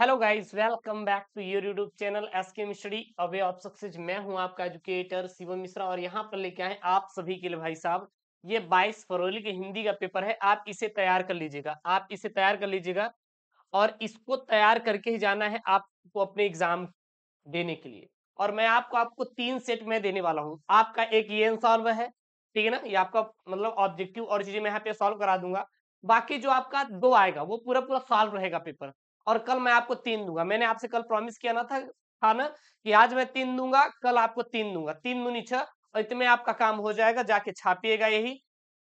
hello guys welcome back to your YouTube channel S K Mishri away of success मैं हूं आपका educator Shivam Mishra और यहां पर लेके आए आप सभी के लिए भाई साहब ये 22 फरवरी के हिंदी का पेपर है आप इसे तैयार कर लीजिएगा आप इसे तैयार कर लीजिएगा और इसको तैयार करके ही जाना है आपको अपने एग्जाम देने के लिए और मैं आपको आपको तीन सेट में देने वाला हूँ आपका एक ये सॉल्व है ठीक है ना ये आपका मतलब ऑब्जेक्टिव और चीजें मैं यहाँ पे सॉल्व करा दूंगा बाकी जो आपका दो आएगा वो पूरा पूरा सॉल्व रहेगा पेपर और कल मैं आपको तीन दूंगा मैंने आपसे कल प्रॉमिस किया ना था था ना कि आज मैं तीन दूंगा कल आपको तीन दूंगा तीन दूनी छह और इतने आपका काम हो जाएगा जाके छापिएगा यही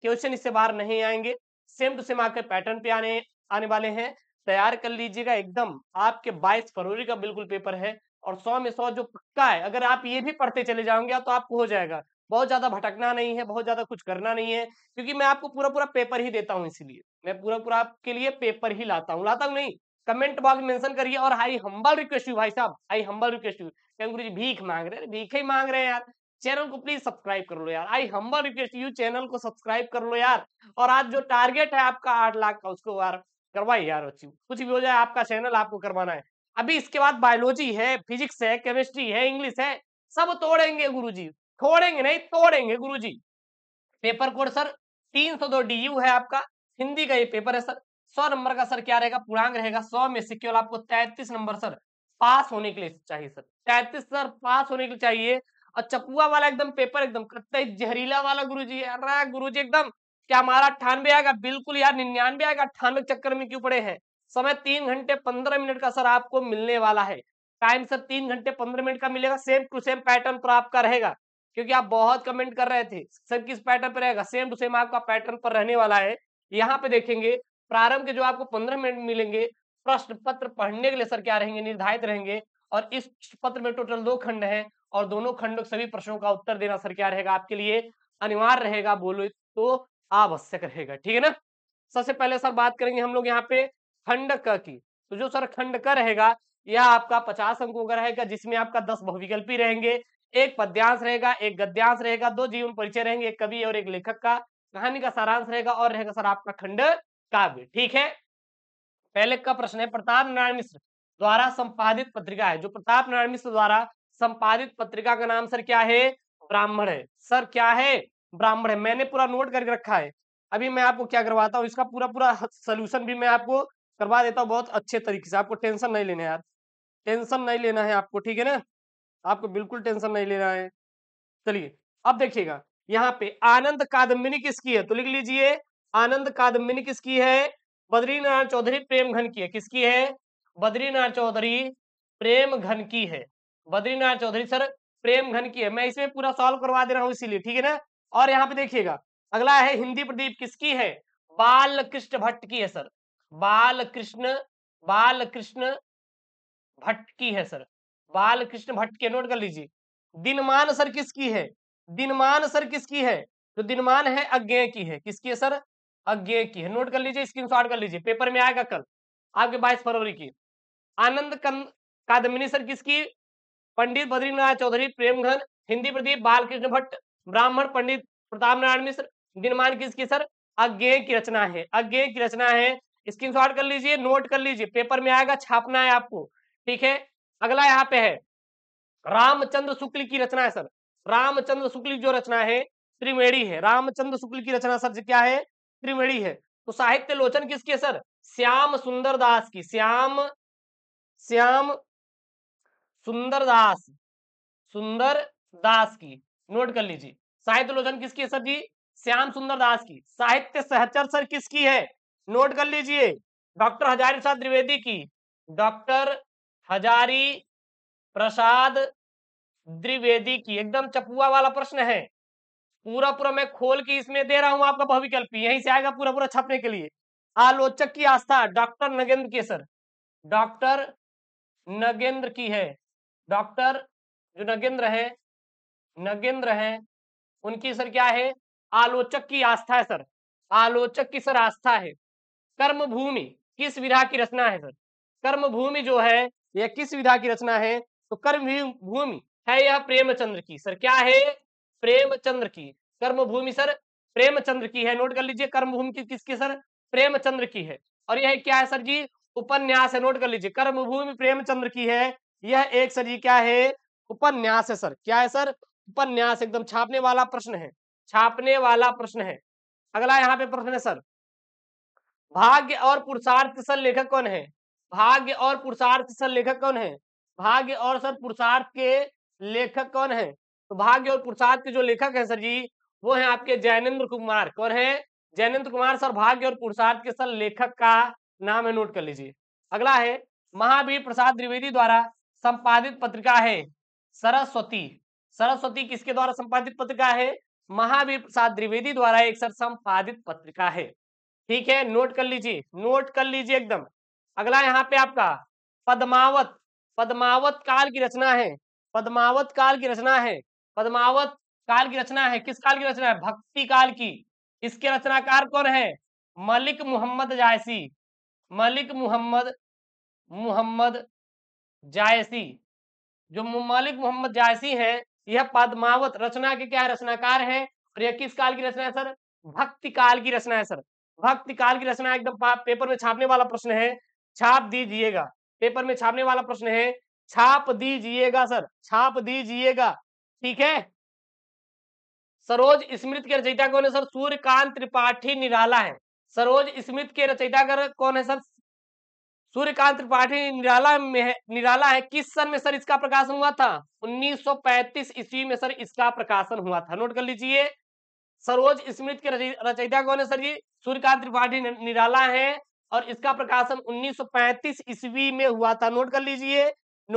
क्वेश्चन इससे बाहर नहीं आएंगे सेम टू सेम आपके पैटर्न पे आने आने वाले हैं तैयार कर लीजिएगा एकदम आपके 22 फरवरी का बिल्कुल पेपर है और 100 में 100 जो पक्का है अगर आप ये भी पढ़ते चले जाओगे तो आपको हो जाएगा बहुत ज्यादा भटकना नहीं है बहुत ज्यादा कुछ करना नहीं है क्योंकि मैं आपको पूरा पूरा पेपर ही देता हूँ इसलिए मैं पूरा पूरा आपके लिए पेपर ही लाता हूँ लाता हूँ नहीं कमेंट बॉक्स मेंशन करिए और हाई हम्बल रिक्वेस्ट यू भाई साहब हाई हम्बल रिक्वेस्ट यू क्या गुरु जी भीख मांग रहे हैं भीख ही मांग रहे हैं यार चैनल को प्लीज सब्सक्राइब कर लो यार I humble request you channel को सब्सक्राइब कर लो यार और आज जो टारगेट है आपका आठ लाख का उसको यार करवाई यार अच्छी कुछ भी हो जाए आपका चैनल आपको करवाना है अभी इसके बाद बायोलॉजी है फिजिक्स है केमिस्ट्री है इंग्लिश है सब तोड़ेंगे गुरु जी तोड़ेंगे नहीं तोड़ेंगे गुरु जी पेपर कोड सर तीन सौ दो डी है आपका हिंदी का ये पेपर है सर सौ नंबर का सर क्या रहेगा पूर्णांग रहेगा सौ में से केवल आपको तैतीस नंबर सर पास होने के लिए चाहिए सर तैतीस सर पास होने के लिए चाहिए और चपुआ वाला एकदम पेपर एकदम कत्ता जहरीला वाला गुरु जी अरे गुरु जी एकदम क्या हमारा अठानवे आएगा बिल्कुल यार निन्यानवे आएगा अट्ठानवे चक्कर में क्यों पड़े हैं समय तीन घंटे पंद्रह मिनट का सर आपको मिलने वाला है टाइम सर तीन घंटे पंद्रह मिनट का मिलेगा सेम टू सेम पैटर्न पर आपका रहेगा क्योंकि आप बहुत कमेंट कर रहे थे सर किस पैटर्न पर रहेगा सेम टू सेम आपका पैटर्न पर रहने वाला है यहाँ पे देखेंगे प्रारंभ के जो आपको पंद्रह मिनट मिलेंगे प्रश्न पत्र पढ़ने के लिए सर क्या रहेंगे निर्धारित रहेंगे और इस पत्र में टोटल दो खंड हैं और दोनों खंडों के सभी प्रश्नों का उत्तर देना सर क्या रहेगा आपके लिए अनिवार्य रहेगा बोलो तो आवश्यक रहेगा ठीक है ना सबसे पहले सर बात करेंगे हम लोग यहाँ पे खंड क की तो जो सर खंड क रहेगा यह आपका पचास अंकों का रहेगा जिसमें आपका दस बहुविकल्पी रहेंगे एक पद्यांश रहेगा एक गद्यांश रहेगा दो जीवन परिचय रहेंगे एक कवि और एक लेखक का कहानी का सारांश रहेगा और रहेगा सर आपका खंड काव्य ठीक है पहले का प्रश्न है प्रताप नारायण मिश्र द्वारा संपादित पत्रिका है जो प्रताप नारायण मिश्र द्वारा संपादित पत्रिका का नाम सर क्या है ब्राह्मण है सर क्या है ब्राह्मण है मैंने पूरा नोट करके रखा है अभी मैं आपको क्या करवाता हूँ इसका पूरा पूरा सोल्यूशन भी मैं आपको करवा देता हूँ बहुत अच्छे तरीके से आपको टेंशन नहीं लेना है यार टेंशन नहीं लेना है आपको ठीक है ना आपको बिल्कुल टेंशन नहीं लेना है चलिए अब देखिएगा यहाँ पे आनंद कादम्बिनी किसकी है तो लिख लीजिए आनंद कादम्बिनी किसकी है बद्रीनाथ चौधरी प्रेम घन की है किसकी है बद्रीनाथ चौधरी प्रेम घन की है बद्रीनाथ चौधरी सर प्रेम घन की है मैं इसमें पूरा सॉल्व करवा दे रहा हूँ इसीलिए ठीक है ना और यहाँ पे देखिएगा अगला है हिंदी प्रदीप किसकी है बाल कृष्ण भट्ट की है सर बाल कृष्ण बाल कृष्ण भट्ट की है सर बाल कृष्ण भट्ट के नोट कर लीजिए दिनमान सर किसकी है दिनमान सर किसकी है तो दिनमान है अज्ञेय की है किसकी है सर अज्ञे की है नोट कर लीजिए स्क्रीन कर लीजिए पेपर में आएगा कल आपके बाईस फरवरी की आनंद कादमिनी सर किसकी पंडित बद्रीनाथ चौधरी प्रेमघन हिंदी प्रदीप बालकृष्ण भट्ट ब्राह्मण पंडित प्रताप नारायण मिश्र दिनमान किसकी सर अज्ञे की रचना है अज्ञे की रचना है स्क्रीन कर लीजिए नोट कर लीजिए पेपर में आएगा छापना है आपको ठीक है अगला यहाँ पे है रामचंद्र शुक्ल की रचना है सर रामचंद्र शुक्ल जो रचना है त्रिवेणी है रामचंद्र शुक्ल की रचना सर क्या है त्रिवेणी है तो साहित्य लोचन किसकी है सर श्याम सुंदर दास की श्याम श्याम सुंदर दास सुंदर दास की नोट कर लीजिए साहित्य लोचन किसकी है सर जी श्याम सुंदर दास की साहित्य सहचर सर किसकी है नोट कर लीजिए डॉक्टर हजारी प्रसाद द्विवेदी की डॉक्टर हजारी प्रसाद द्विवेदी की एकदम चपुआ वाला प्रश्न है पूरा पूरा मैं खोल के इसमें दे रहा हूं आपका बहुविकल्प यहीं से आएगा पूरा पूरा छपने के लिए आलोचक की आस्था डॉक्टर नगेंद्र की सर डॉक्टर नगेंद्र की है डॉक्टर जो नगेंद्र है नगेंद्र है उनकी सर क्या है आलोचक की आस्था है सर आलोचक की सर आस्था है कर्म भूमि किस विधा की रचना है सर कर्म भूमि जो है यह किस विधा की रचना है तो कर्म भूमि है यह प्रेमचंद्र की सर क्या है प्रेमचंद्र की कर्मभूमि सर प्रेमचंद्र की है नोट कर लीजिए कर्मभूमि की किसकी सर प्रेमचंद्र की है और यह क्या है सर जी उपन्यास है नोट कर लीजिए कर्मभूमि प्रेमचंद्र की है यह एक सर जी क्या है उपन्यास है सर क्या है सर उपन्यास एकदम छापने वाला प्रश्न है छापने वाला प्रश्न है अगला यहाँ पे प्रश्न है सर भाग्य और पुरुषार्थ सर लेखक कौन है भाग्य और पुरुषार्थ सर लेखक कौन है भाग्य और सर पुरुषार्थ के लेखक कौन है तो भाग्य और पुरुषार्थ के जो लेखक हैं सर जी वो हैं आपके जैनेन्द्र कुमार कौन है जैनेन्द्र कुमार सर भाग्य और पुरुषार्थ के सर लेखक का नाम है नोट कर लीजिए अगला है महावीर प्रसाद द्विवेदी द्वारा संपादित पत्रिका है सरस्वती सरस्वती किसके द्वारा संपादित पत्रिका है महावीर प्रसाद द्विवेदी द्वारा एक सर संपादित पत्रिका है ठीक है नोट कर लीजिए नोट कर लीजिए एकदम अगला यहाँ पे आपका पद्मावत पद्मावत काल की रचना है पद्मावत काल की रचना है पद्मावत काल की रचना है किस काल की रचना है भक्ति काल की इसके रचनाकार कौन है मलिक मोहम्मद जायसी मलिक मोहम्मद मोहम्मद जायसी जो मलिक मोहम्मद जायसी है यह पद्मावत रचना के क्या रचनाकार है और यह किस काल की रचना है सर भक्ति काल की रचना है सर भक्ति काल की रचना एकदम पेपर में छापने वाला प्रश्न है छाप दीजिएगा पेपर में छापने वाला प्रश्न है छाप दीजिएगा सर छाप दीजिएगा ठीक है सरोज स्मृत के रचयिता कौन है सर सूर्यकांत त्रिपाठी निराला है सरोज स्मृत के रचयिता कौन है सर सूर्यकांत त्रिपाठी निराला में है निराला है किस सन में सर इसका प्रकाशन हुआ था 1935 सौ ईस्वी में सर इसका प्रकाशन हुआ था नोट कर लीजिए सरोज स्मृत के रचयिता कौन है सर जी सूर्यकांत त्रिपाठी निराला है और इसका प्रकाशन 1935 सौ ईस्वी में हुआ था नोट कर लीजिए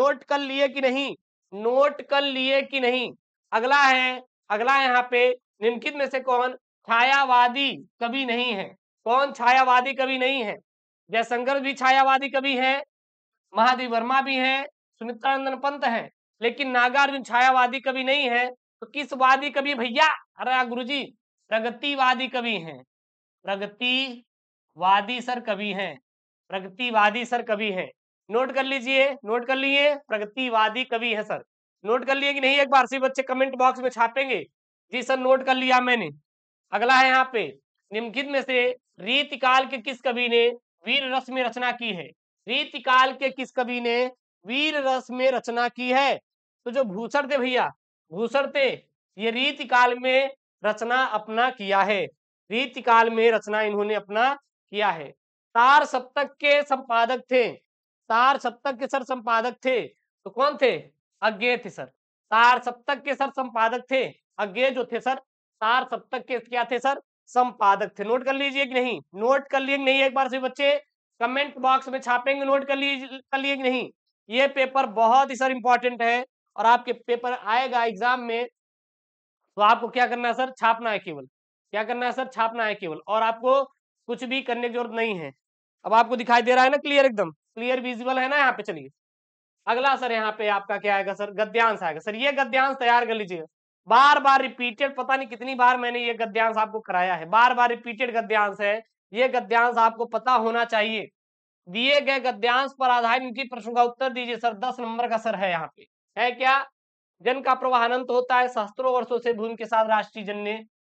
नोट कर लिए कि नहीं नोट कर लिए कि नहीं अगला है अगला यहाँ पे निम्नलिखित में से कौन छायावादी कभी नहीं है कौन छायावादी कभी नहीं है जयशंकर भी छायावादी कभी है महादेव वर्मा भी है सुमित्रा पंत है लेकिन नागार्जुन छायावादी कभी नहीं है तो किस वादी कभी भैया अरे गुरु जी प्रगतिवादी कभी है प्रगतिवादी सर कभी है प्रगतिवादी सर कभी है नोट कर लीजिए नोट कर लिए प्रगतिवादी कवि है सर नोट कर लिए कि नहीं एक बार सी बच्चे कमेंट बॉक्स में छापेंगे जी सर नोट कर लिया मैंने अगला है यहाँ पे निम्नलिखित में से रीतिकाल के किस कवि ने वीर रस में रचना की है रीतिकाल के किस कवि ने वीर रस में रचना की है तो जो भूषण थे भैया भूषण थे ये रीतिकाल में रचना अपना किया है रीतिकाल में रचना इन्होंने अपना किया है तार सप्तक के संपादक थे सार सप्तक के सर संपादक थे तो कौन थे अज्ञे थे सर सार सप्तक के सर संपादक थे अज्ञे जो थे सर सार सप्तक के क्या थे सर संपादक थे नोट कर लीजिए कि नहीं नोट कर लिए नहीं एक बार से बच्चे कमेंट बॉक्स में छापेंगे नोट कर लिए कर लिए नहीं ये पेपर बहुत ही सर इंपॉर्टेंट है और आपके पेपर आएगा एग्जाम में तो आपको क्या करना है सर छापना है केवल क्या करना है सर छापना है केवल और आपको कुछ भी करने की जरूरत नहीं है अब आपको दिखाई दे रहा है ना क्लियर एकदम क्लियर विजिबल है ना यहाँ पे चलिए अगला सर यहाँ पे आपका क्या आएगा सर गद्यांश आएगा सर ये गद्यांश तैयार कर लीजिए बार बार रिपीटेड पता नहीं कितनी बार मैंने ये गद्यांश आपको कराया है बार बार रिपीटेड गद्यांश है ये गद्यांश आपको पता होना चाहिए दिए गए गद्यांश पर आधारित इनकी प्रश्न का उत्तर दीजिए सर दस नंबर का सर है यहाँ पे है क्या जन का प्रवाह अनंत होता है सहस्त्रों वर्षों से भूमि के साथ राष्ट्रीय जन ने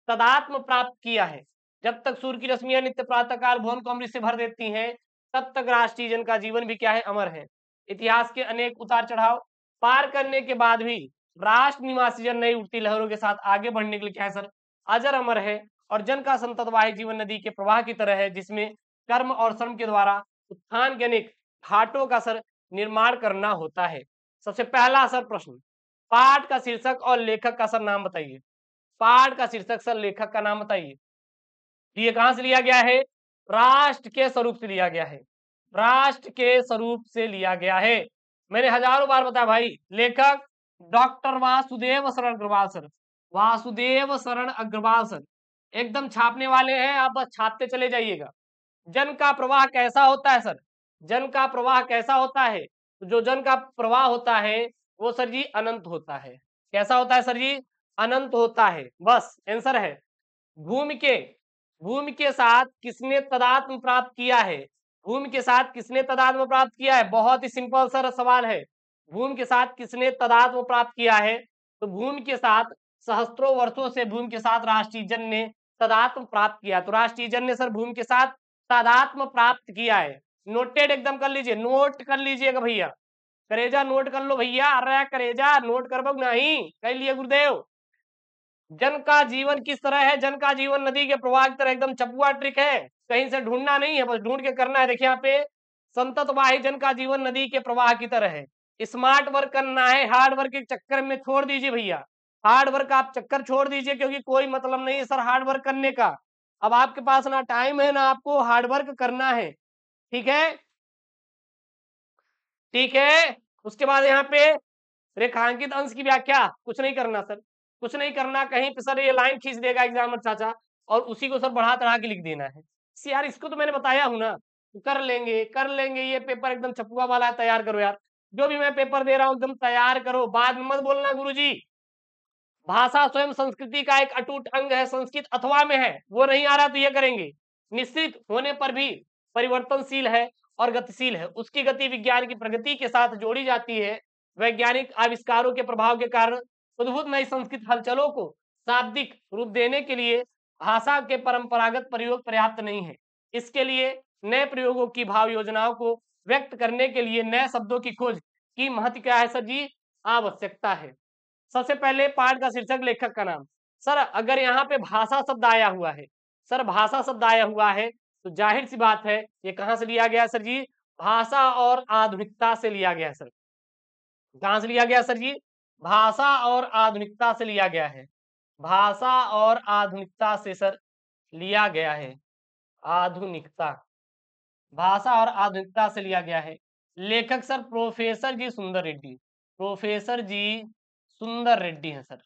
तदात्म प्राप्त किया है जब तक सूर्य की रश्मियां नित्य प्रातः काल भुवन को अमृत से भर देती हैं तब तक राष्ट्रीय जन का जीवन भी क्या है अमर है इतिहास के अनेक उतार चढ़ाव पार करने के बाद भी राष्ट्र निवासी जन नई उठती लहरों के साथ आगे बढ़ने के लिए क्या है सर अजर अमर है और जन का संत जीवन नदी के प्रवाह की तरह है जिसमें कर्म और श्रम के द्वारा उत्थान के अनेक घाटों का सर निर्माण करना होता है सबसे पहला सर प्रश्न पाठ का शीर्षक और लेखक का सर नाम बताइए पाठ का शीर्षक सर लेखक का नाम बताइए ये कहां से लिया गया है राष्ट्र के स्वरूप से लिया गया है राष्ट्र के स्वरूप से लिया गया है मैंने हजारों बार बताया भाई लेखक डॉक्टर वासुदेव शरण अग्रवाल सर वासुदेव शरण अग्रवाल सर एकदम छापने वाले हैं आप बस छापते चले जाइएगा जन का प्रवाह कैसा होता है सर जन का प्रवाह कैसा होता है जो जन का प्रवाह होता है वो सर जी अनंत होता है कैसा होता है सर जी अनंत होता है बस आंसर है भूमि के भूमि के साथ किसने तदात्म प्राप्त किया है भूमि के साथ किसने तदात्म प्राप्त किया है बहुत ही सिंपल सर सवाल है भूमि के साथ किसने तदात्म प्राप्त किया है तो भूमि के साथ सहस्त्रों वर्षों से भूमि के साथ राष्ट्रीय जन ने तदात्म प्राप्त किया तो राष्ट्रीय जन ने सर भूमि के साथ तदात्म प्राप्त किया है नोटेड एकदम कर लीजिए नोट कर लीजिएगा भैया करेजा नोट कर लो भैया अरे करेजा नोट कर नहीं कह लिए गुरुदेव जन का जीवन किस तरह है जन का जीवन नदी के प्रवाह की तरह एकदम चपुआ ट्रिक है कहीं से ढूंढना नहीं है बस ढूंढ के करना है देखिए यहाँ पे संततवाही जन का जीवन नदी के प्रवाह की तरह है स्मार्ट वर्क करना है हार्ड वर्क के चक्कर में छोड़ दीजिए भैया हार्ड वर्क आप चक्कर छोड़ दीजिए क्योंकि कोई मतलब नहीं है सर हार्ड वर्क करने का अब आपके पास ना टाइम है ना आपको हार्ड वर्क करना है ठीक है ठीक है उसके बाद यहाँ पे रेखांकित अंश की व्याख्या कुछ नहीं करना सर कुछ नहीं करना कहीं पे तो सर ये लाइन खींच देगा एग्जाम चाचा और उसी को सर बढ़ा चढ़ा के लिख देना है यार इसको तो मैंने बताया हूं ना तो कर लेंगे कर लेंगे ये पेपर एकदम छपुआ वाला है तैयार करो यार जो भी मैं पेपर दे रहा हूँ एकदम तैयार करो बाद में मत बोलना गुरुजी भाषा स्वयं संस्कृति का एक अटूट अंग है संस्कृत अथवा में है वो नहीं आ रहा तो ये करेंगे निश्चित होने पर भी परिवर्तनशील है और गतिशील है उसकी गति विज्ञान की प्रगति के साथ जोड़ी जाती है वैज्ञानिक आविष्कारों के प्रभाव के कारण उद्भुत नई संस्कृत हलचलों को शाब्दिक रूप देने के लिए भाषा के परंपरागत प्रयोग पर्याप्त नहीं है इसके लिए नए प्रयोगों की भाव योजनाओं को व्यक्त करने के लिए नए शब्दों की खोज की महत्व क्या है सर जी आवश्यकता है सबसे पहले पाठ का शीर्षक लेखक का नाम सर अगर यहाँ पे भाषा शब्द आया हुआ है सर भाषा शब्द आया हुआ है तो जाहिर सी बात है ये कहाँ से लिया गया सर जी भाषा और आधुनिकता से लिया गया सर कहाँ से लिया गया सर जी भाषा और आधुनिकता से लिया गया है भाषा और आधुनिकता से सर लिया गया है आधुनिकता भाषा और आधुनिकता से लिया गया है लेखक सर प्रोफेसर जी सुंदर रेड्डी प्रोफेसर जी सुंदर रेड्डी हैं सर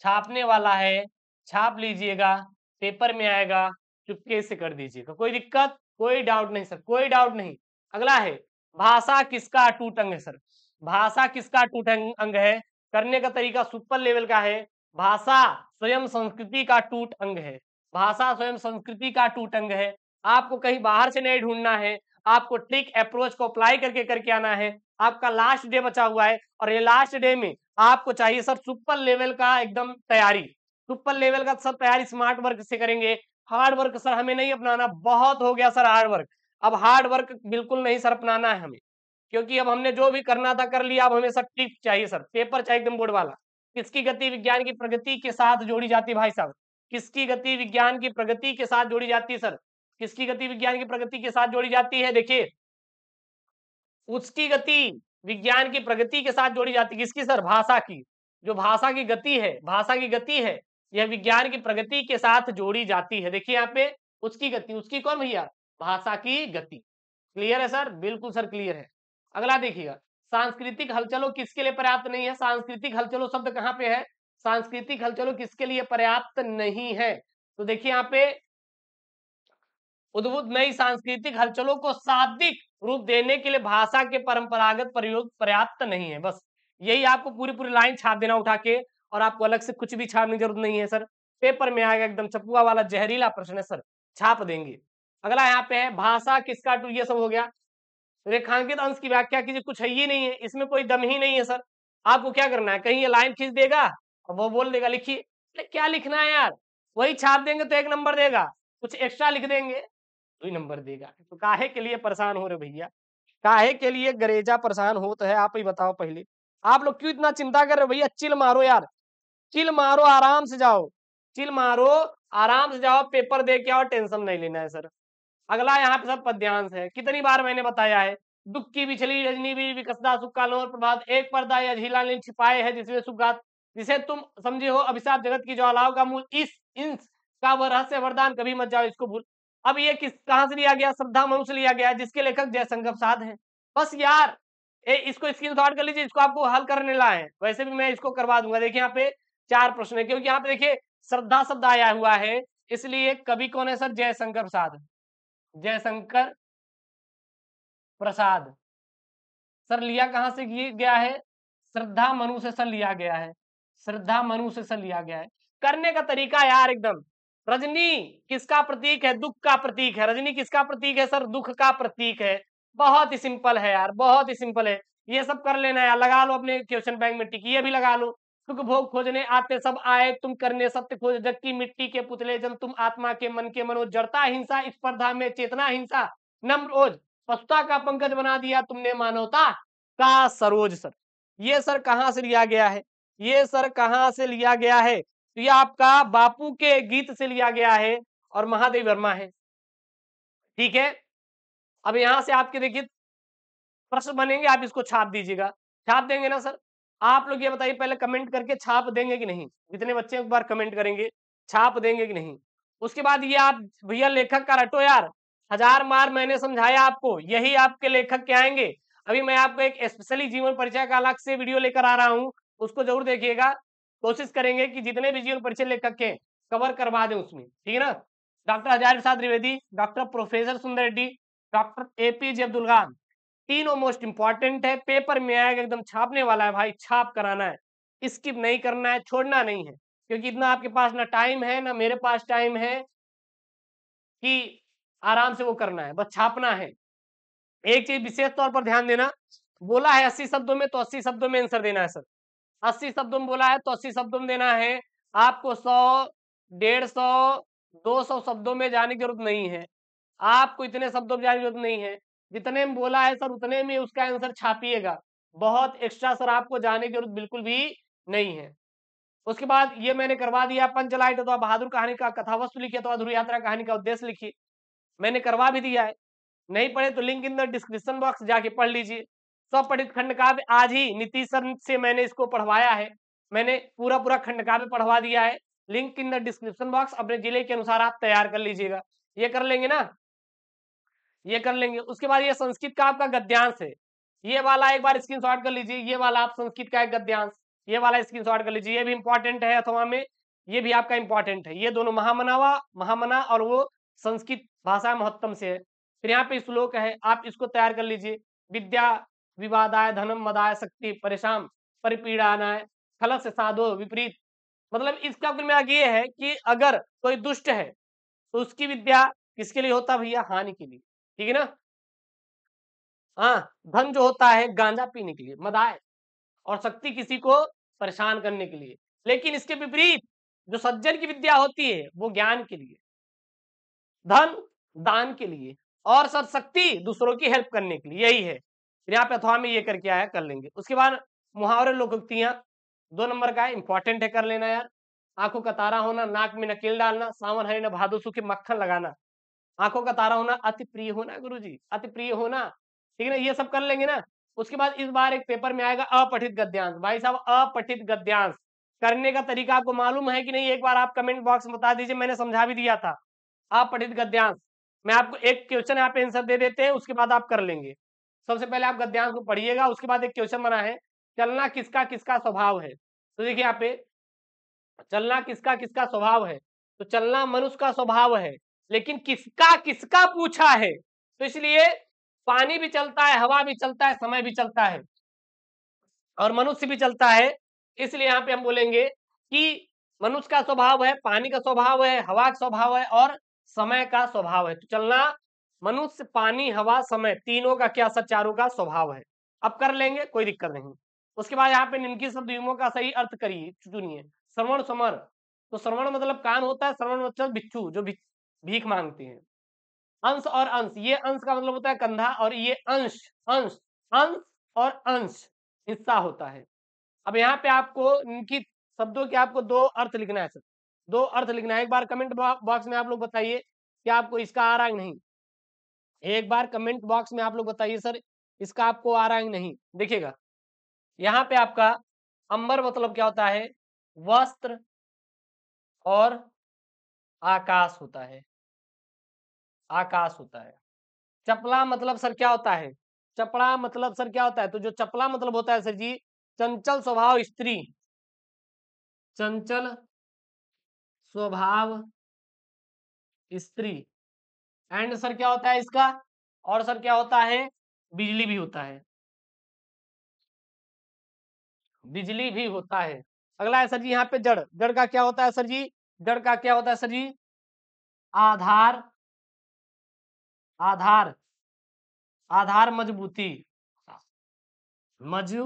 छापने वाला है छाप लीजिएगा पेपर में आएगा चुपके से कर दीजिएगा कोई दिक्कत कोई डाउट नहीं सर कोई डाउट नहीं अगला है भाषा किसका अटूट अंग है सर भाषा किसका अटूट अंग है करने का तरीका सुपर लेवल का है भाषा स्वयं संस्कृति का टूट अंग है भाषा स्वयं संस्कृति का टूट अंग है आपको कहीं बाहर से नहीं ढूंढना है आपको ट्रिक अप्रोच को अप्लाई करके करके आना है आपका लास्ट डे बचा हुआ है और ये लास्ट डे में आपको चाहिए सर सुपर लेवल का एकदम तैयारी सुपर लेवल का सर तैयारी स्मार्ट वर्क से करेंगे हार्ड वर्क सर हमें नहीं अपनाना बहुत हो गया सर हार्ड वर्क अब हार्ड वर्क बिल्कुल नहीं सर अपनाना है हमें क्योंकि अब हमने जो भी करना था कर लिया अब हमें सब टिप चाहिए सर पेपर चाहिए एकदम बोर्ड वाला किसकी गति विज्ञान की प्रगति के साथ जोड़ी जाती है भाई साहब किसकी गति विज्ञान की प्रगति के साथ जोड़ी जाती है सर किसकी गति विज्ञान की प्रगति के साथ जोड़ी जाती है देखिए उसकी गति विज्ञान की प्रगति के साथ जोड़ी जाती है किसकी सर भाषा की जो भाषा की गति है भाषा की गति है यह विज्ञान की प्रगति के साथ जोड़ी जाती है देखिए यहाँ पे उसकी गति उसकी कौन भैया भाषा की गति क्लियर है सर बिल्कुल सर क्लियर है अगला देखिएगा सांस्कृतिक हलचलों किसके लिए पर्याप्त नहीं है सांस्कृतिक हलचलों शब्द कहाँ पे है सांस्कृतिक हलचलों किसके लिए पर्याप्त नहीं है तो देखिए यहाँ पे उद्भुत नई सांस्कृतिक हलचलों को शाब्दिक रूप देने के लिए भाषा के परंपरागत प्रयोग पर्याप्त नहीं है बस यही आपको पूरी पूरी लाइन छाप देना उठा के और आपको अलग से कुछ भी छापने की जरूरत नहीं है सर पेपर में आएगा एकदम चपुआ वाला जहरीला प्रश्न है सर छाप देंगे अगला यहाँ पे है भाषा किसका टू ये सब हो गया रेखांकित तो अंश की व्याख्या कीजिए कुछ है ही नहीं है इसमें कोई दम ही नहीं है सर आपको क्या करना है कहीं ये लाइन खींच देगा और वो बोल देगा लिखिए क्या लिखना है यार वही छाप देंगे तो एक नंबर देगा कुछ एक्स्ट्रा लिख देंगे तो नंबर देगा तो काहे के लिए परेशान हो रहे भैया काहे के लिए गरेजा परेशान हो तो है आप ही बताओ पहले आप लोग क्यों इतना चिंता कर रहे हो भैया चिल मारो यार चिल मारो आराम से जाओ चिल मारो आराम से जाओ पेपर दे के आओ टेंशन नहीं लेना है सर अगला यहाँ पे सब पद्यांश है कितनी बार मैंने बताया है दुख की बिछली रजनी भी विकसदा सुखाल और प्रभात एक पर्दा या झीला ने छिपाए है जिसमें सुगात जिसे तुम समझे हो अभिशाप जगत की ज्वालाओं का मूल इस इंस का वह रहस्य वरदान कभी मत जाओ इसको भूल अब ये किस कहाँ से लिया गया श्रद्धा मनु से लिया गया जिसके लेखक जयसंगम साध है बस यार ए, इसको स्क्रीन शॉट कर लीजिए इसको आपको हल करने लाए हैं वैसे भी मैं इसको करवा दूंगा देखिए यहाँ पे चार प्रश्न है क्योंकि यहाँ पे देखिए श्रद्धा शब्द आया हुआ है इसलिए कवि कौन है सर जयशंकर प्रसाद जयशंकर प्रसाद सर लिया कहाँ से गया है श्रद्धा मनु से सर लिया गया है श्रद्धा मनु से सर लिया गया है करने का तरीका यार एकदम रजनी किसका प्रतीक है दुख का प्रतीक है रजनी किसका प्रतीक है सर दुख का प्रतीक है बहुत ही सिंपल है यार बहुत ही सिंपल है ये सब कर लेना है लगा लो अपने क्वेश्चन बैंक में टिकिए भी लगा लो सुख भोग खोजने आते सब आए तुम करने सत्य खोज जग की मिट्टी के पुतले जन तुम आत्मा के मन के मनो जड़ता हिंसा स्पर्धा में चेतना हिंसा नम्र ओज पशुता का पंकज बना दिया तुमने मानवता का सरोज सर ये सर कहाँ से लिया गया है ये सर कहाँ से लिया गया है तो ये आपका बापू के गीत से लिया गया है और महादेव वर्मा है ठीक है अब यहां से आपके देखिए प्रश्न बनेंगे आप इसको छाप दीजिएगा छाप देंगे ना सर आप लोग ये बताइए पहले कमेंट करके छाप देंगे कि नहीं जितने बच्चे एक बार कमेंट करेंगे छाप देंगे कि नहीं उसके बाद ये आप भैया लेखक का रटो यार हजार मार मैंने समझाया आपको यही आपके लेखक के आएंगे अभी मैं आपको एक स्पेशली जीवन परिचय का अलग से वीडियो लेकर आ रहा हूँ उसको जरूर देखिएगा कोशिश करेंगे कि जितने भी जीवन परिचय लेखक के कवर करवा दें उसमें ठीक है ना डॉक्टर हजार प्रसाद Dwivedi doctor professor Sundar Reddy doctor A P J Abdul तीनों मोस्ट इंपॉर्टेंट है पेपर में आएगा एकदम छापने वाला है भाई छाप कराना है स्किप नहीं करना है छोड़ना नहीं है क्योंकि इतना आपके पास ना टाइम है ना मेरे पास टाइम है कि आराम से वो करना है बस छापना है एक चीज विशेष तौर पर ध्यान देना बोला है अस्सी शब्दों में तो अस्सी शब्दों में आंसर देना है सर अस्सी शब्दों में बोला है तो अस्सी शब्दों में देना है आपको सौ डेढ़ सौ दो सौ शब्दों में जाने की जरूरत नहीं है आपको इतने शब्दों में जाने की जरूरत नहीं है जितने में बोला है सर उतने में उसका आंसर छापिएगा बहुत एक्स्ट्रा सर आपको जाने की जरूरत बिल्कुल भी नहीं है उसके बाद ये मैंने करवा दिया पंचलाइट अथवा तो बहादुर कहानी का कथा वस्तु लिखी तो अथवा ध्रुव यात्रा कहानी का उद्देश्य लिखिए मैंने करवा भी दिया है नहीं पढ़े तो link in the description box जाके पढ़ लीजिए सब पठित खंड काव्य आज ही नीतीश सर से मैंने इसको पढ़वाया है मैंने पूरा पूरा खंड काव्य पढ़वा दिया है link in the description box अपने जिले के अनुसार आप तैयार कर लीजिएगा ये कर लेंगे ना ये कर लेंगे उसके बाद ये संस्कृत का आपका गद्यांश है ये वाला एक बार स्क्रीनशॉट कर लीजिए ये वाला आप संस्कृत का एक गद्यांश ये वाला स्क्रीनशॉट कर लीजिए ये भी इंपॉर्टेंट है अथवा में ये भी आपका इंपॉर्टेंट है ये दोनों महामनावा महामना और वो संस्कृत भाषा महत्तम से है फिर यहाँ पे श्लोक है आप इसको तैयार कर लीजिए विद्या विवादाय धनम मदाय शक्ति परेशान परिपीड़ानाय से साधो विपरीत मतलब इसका कुल मतलब मेरा ये है कि अगर कोई दुष्ट है तो उसकी विद्या किसके लिए होता भैया हानि के लिए ठीक है ना हाँ धन जो होता है गांजा पीने के लिए मदाय और शक्ति किसी को परेशान करने के लिए लेकिन इसके विपरीत जो सज्जन की विद्या होती है वो ज्ञान के लिए धन दान के लिए और सब शक्ति दूसरों की हेल्प करने के लिए यही है यहाँ पे अथवा में ये करके आया कर लेंगे उसके बाद मुहावरे लोकोक्तियां दो नंबर का है इंपॉर्टेंट है कर लेना यार आंखों का तारा होना नाक में नकेल डालना सावन हरे न भादो सुखी मक्खन लगाना आंखों का तारा होना अति प्रिय होना गुरु जी अति प्रिय होना ठीक है ना ये सब कर लेंगे ना उसके बाद इस बार एक पेपर में आएगा अपठित गद्यांश भाई साहब अपठित गद्यांश करने का तरीका आपको मालूम है कि नहीं एक बार आप कमेंट बॉक्स में बता दीजिए मैंने समझा भी दिया था अपठित गद्यांश मैं आपको एक क्वेश्चन यहाँ पे आंसर दे देते हैं उसके बाद आप कर लेंगे सबसे पहले आप गद्यांश को पढ़िएगा उसके बाद एक क्वेश्चन बना है चलना किसका किसका स्वभाव है तो देखिए यहाँ पे चलना किसका किसका स्वभाव है तो चलना मनुष्य का स्वभाव है लेकिन किसका किसका पूछा है तो इसलिए पानी भी चलता है हवा भी चलता है समय भी चलता है और मनुष्य भी चलता है इसलिए यहाँ पे हम बोलेंगे कि मनुष्य का स्वभाव है पानी का स्वभाव है हवा का स्वभाव है और समय का स्वभाव है तो चलना मनुष्य पानी हवा समय तीनों का क्या असर चारों का स्वभाव है अब कर लेंगे कोई दिक्कत नहीं उसके बाद यहाँ पे निम्की शब्द युमो का सही अर्थ करिए चुनिए श्रवण समर तो श्रवण मतलब कान होता है श्रवण मतलब बिच्छू जो भीख मांगती हैं अंश और अंश ये अंश का मतलब होता है कंधा और ये अंश अंश अंश और अंश हिस्सा होता है अब यहाँ पे आपको इनकी शब्दों के आपको दो अर्थ लिखना है सर दो अर्थ लिखना है एक बार कमेंट बॉक्स में आप लोग बताइए कि आपको इसका आ रहा है नहीं एक बार कमेंट बॉक्स में आप लोग बताइए सर इसका आपको आ रहा है नहीं देखिएगा यहाँ पे आपका अंबर मतलब क्या होता है वस्त्र और आकाश होता है आकाश होता है चपला मतलब सर क्या होता है चपड़ा मतलब सर क्या होता है तो जो चपला मतलब होता है सर जी चंचल स्वभाव स्त्री चंचल स्वभाव स्त्री एंड सर क्या होता है इसका और सर क्या होता है बिजली भी होता है बिजली भी होता है अगला है सर जी यहाँ पे जड़ जड़ का क्या होता है सर जी जड़ का क्या होता है सर जी आधार आधार आधार मजबूती मजू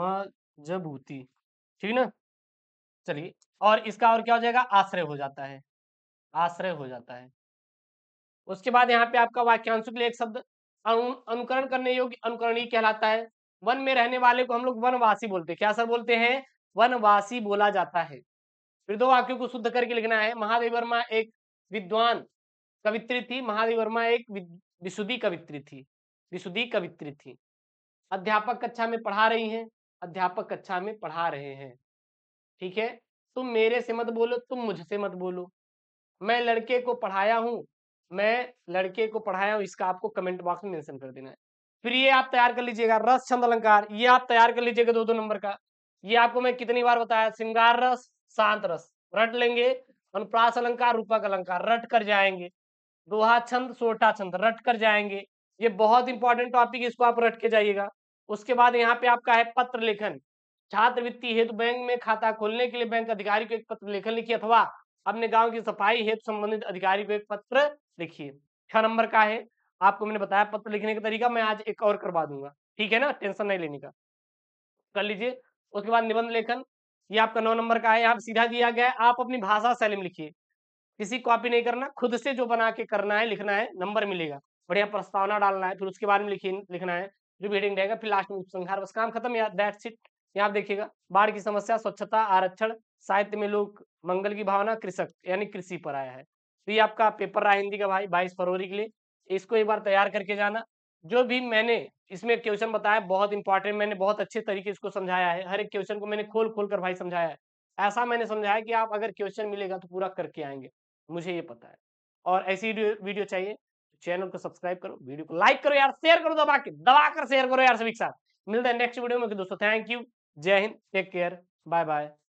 मजबूती ठीक ना चलिए और इसका और क्या हो जाएगा आश्रय हो जाता है आश्रय हो जाता है उसके बाद यहाँ पे आपका वाक्यांश के लिए एक शब्द अनुकरण करने योग्य अनुकरणीय कहलाता है वन में रहने वाले को हम लोग वनवासी बोलते हैं क्या सर बोलते हैं वनवासी बोला जाता है फिर दो तो वाक्यों को शुद्ध करके लिखना है महादेव वर्मा एक विद्वान कवित्री थी महादेव वर्मा एक विशुद्धि कवित्री थी विशुद्धि कवित्री थी अध्यापक कक्षा में पढ़ा रही हैं अध्यापक कक्षा में पढ़ा रहे हैं ठीक है तुम मेरे से मत बोलो तुम मुझसे मत बोलो मैं लड़के को पढ़ाया हूँ मैं लड़के को पढ़ाया हूँ इसका आपको कमेंट बॉक्स में मेंशन कर देना है फिर ये आप तैयार कर लीजिएगा रस छंद अलंकार ये आप तैयार कर लीजिएगा दो दो नंबर का ये आपको मैं कितनी बार बताया श्रृंगार रस शांत रस रट लेंगे अनुप्रास अलंकार रूपक अलंकार रट कर जाएंगे दोहा छंद सोटा छंद रट कर जाएंगे ये बहुत इंपॉर्टेंट टॉपिक है इसको आप रट के जाइएगा उसके बाद यहाँ पे आपका है पत्र लेखन छात्र वित्तीय हेतु बैंक में खाता खोलने के लिए बैंक अधिकारी को एक पत्र लेखन लिखिए अथवा अपने गांव की सफाई हेतु संबंधित अधिकारी को एक पत्र लिखिए छह नंबर का है आपको मैंने बताया पत्र लिखने का तरीका मैं आज एक और करवा दूंगा ठीक है ना टेंशन नहीं लेने का कर लीजिए उसके बाद निबंध लेखन ये आपका नौ नंबर का है यहाँ सीधा दिया गया है आप अपनी भाषा शैली में लिखिए किसी कॉपी नहीं करना खुद से जो बना के करना है लिखना है नंबर मिलेगा बढ़िया प्रस्तावना डालना है फिर उसके बारे में लिखी लिखना है जो भी हेडिंग रहेगा फिर लास्ट में उपसंहार बस काम खत्म या यहाँ देखिएगा बाढ़ की समस्या स्वच्छता आरक्षण साहित्य में लोग मंगल की भावना कृषक यानी कृषि पर आया है तो ये आपका पेपर रहा हिंदी का भाई बाईस फरवरी के लिए इसको एक बार तैयार करके जाना जो भी मैंने इसमें क्वेश्चन बताया बहुत इंपॉर्टेंट मैंने बहुत अच्छे तरीके इसको समझाया है हर एक क्वेश्चन को मैंने खोल खोल कर भाई समझाया है ऐसा मैंने समझाया कि आप अगर क्वेश्चन मिलेगा तो पूरा करके आएंगे मुझे ये पता है और ऐसी वीडियो चाहिए तो चैनल को सब्सक्राइब करो वीडियो को लाइक करो यार शेयर करो दबा के दबा कर शेयर करो यार सभी के साथ मिलते हैं नेक्स्ट वीडियो में दोस्तों thank you Jai Hind take care bye bye